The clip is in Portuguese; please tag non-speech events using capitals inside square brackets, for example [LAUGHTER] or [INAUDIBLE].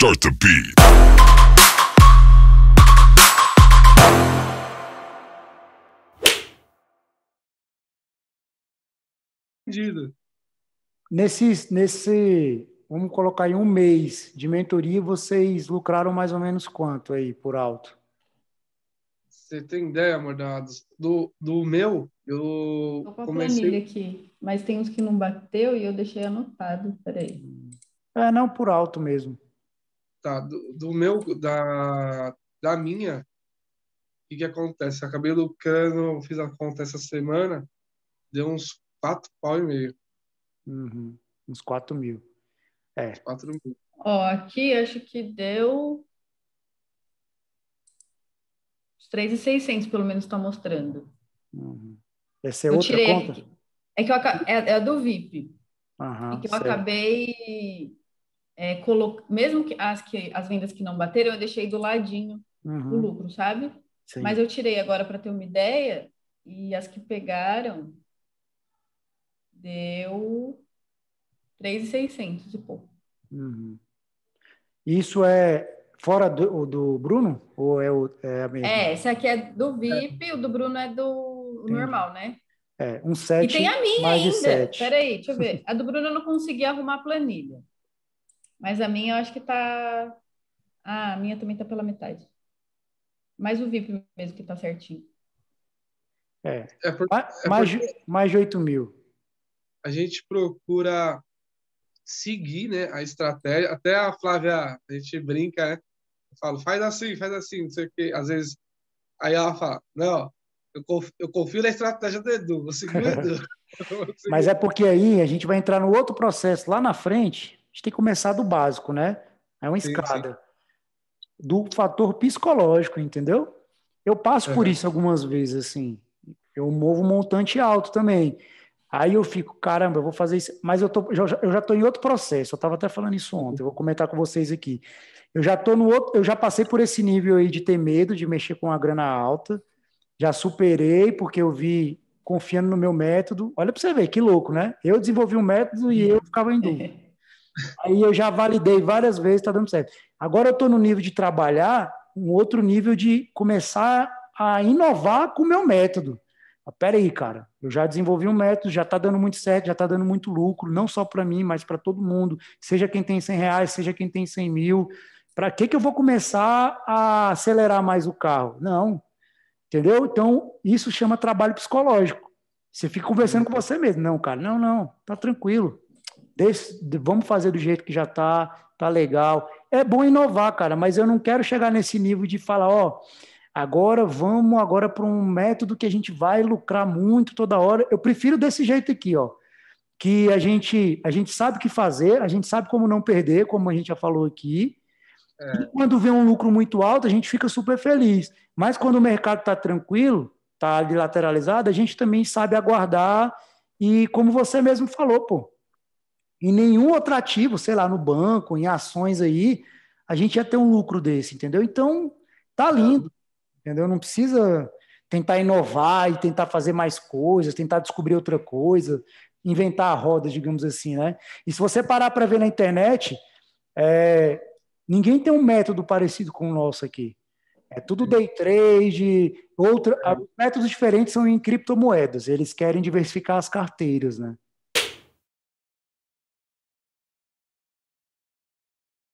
Start the beat. entendido. Nesse, nesse, vamos colocar aí um mês de mentoria, vocês lucraram mais ou menos quanto aí por alto? Você tem ideia, Mordados? Do, do meu, eu Tô com a comecei... planilha aqui, mas tem uns que não bateu e eu deixei anotado, peraí. É, não, por alto mesmo. Tá, do, do meu, da, da minha, o que, que acontece? acabei lucrando, fiz a conta essa semana, deu uns quatro pau e meio. Uhum, uns 4 mil. É. quatro mil. Ó, aqui acho que deu. e 3,600 pelo menos está mostrando. Uhum. Essa é eu outra tirei... conta? É, que eu, é, é do VIP. é que eu certo. acabei é, colo... mesmo que as, que as vendas que não bateram, eu deixei do ladinho uhum. o lucro, sabe? Sim. Mas eu tirei agora para ter uma ideia, e as que pegaram deu 3,600 e pouco. Uhum. Isso é fora do, do Bruno? Ou é, o, é a mesma? É, esse aqui é do VIP, é. o do Bruno é do Entendi. normal, né? É, um 7. E tem a minha mais ainda. Peraí, deixa eu ver. [LAUGHS] A do Bruno eu não consegui arrumar a planilha. Mas a minha eu acho que tá. Ah, a minha também tá pela metade. Mas o VIP mesmo que tá certinho. É. é, por, é mais, de, mais de 8 mil. A gente procura seguir né, a estratégia. Até a Flávia, a gente brinca, né? Eu falo, faz assim, faz assim, não sei o quê. Às vezes, aí ela fala, não, eu confio, eu confio na estratégia do Edu, vou seguir o Edu. [LAUGHS] [LAUGHS] Mas é porque aí a gente vai entrar no outro processo lá na frente, gente tem que começar do básico, né? É uma sim, escada. Sim. Do fator psicológico, entendeu? Eu passo uhum. por isso algumas vezes, assim. Eu movo um montante alto também. Aí eu fico, caramba, eu vou fazer isso. Mas eu, tô, eu já estou em outro processo. Eu estava até falando isso ontem. Eu vou comentar com vocês aqui. Eu já tô no outro. Eu já passei por esse nível aí de ter medo de mexer com a grana alta. Já superei porque eu vi confiando no meu método. Olha para você ver que louco, né? Eu desenvolvi um método e eu ficava em dúvida. [LAUGHS] Aí eu já validei várias vezes, está dando certo. Agora eu estou no nível de trabalhar, um outro nível de começar a inovar com o meu método. Ah, Pera aí, cara, eu já desenvolvi um método, já está dando muito certo, já está dando muito lucro, não só para mim, mas para todo mundo, seja quem tem 100 reais, seja quem tem 100 mil. Para que, que eu vou começar a acelerar mais o carro? Não, entendeu? Então, isso chama trabalho psicológico. Você fica conversando com você mesmo. Não, cara, não, não, tá tranquilo. Desse, vamos fazer do jeito que já está, tá legal. É bom inovar, cara, mas eu não quero chegar nesse nível de falar, ó, agora vamos agora para um método que a gente vai lucrar muito toda hora. Eu prefiro desse jeito aqui, ó, que a gente a gente sabe o que fazer, a gente sabe como não perder, como a gente já falou aqui. É. E quando vê um lucro muito alto, a gente fica super feliz. Mas quando o mercado está tranquilo, está lateralizado, a gente também sabe aguardar e como você mesmo falou, pô, em nenhum outro ativo, sei lá, no banco, em ações aí, a gente ia ter um lucro desse, entendeu? Então, tá, tá lindo, entendeu? Não precisa tentar inovar e tentar fazer mais coisas, tentar descobrir outra coisa, inventar a roda, digamos assim, né? E se você parar para ver na internet, é, ninguém tem um método parecido com o nosso aqui. É tudo day trade, outra, métodos diferentes são em criptomoedas. Eles querem diversificar as carteiras, né?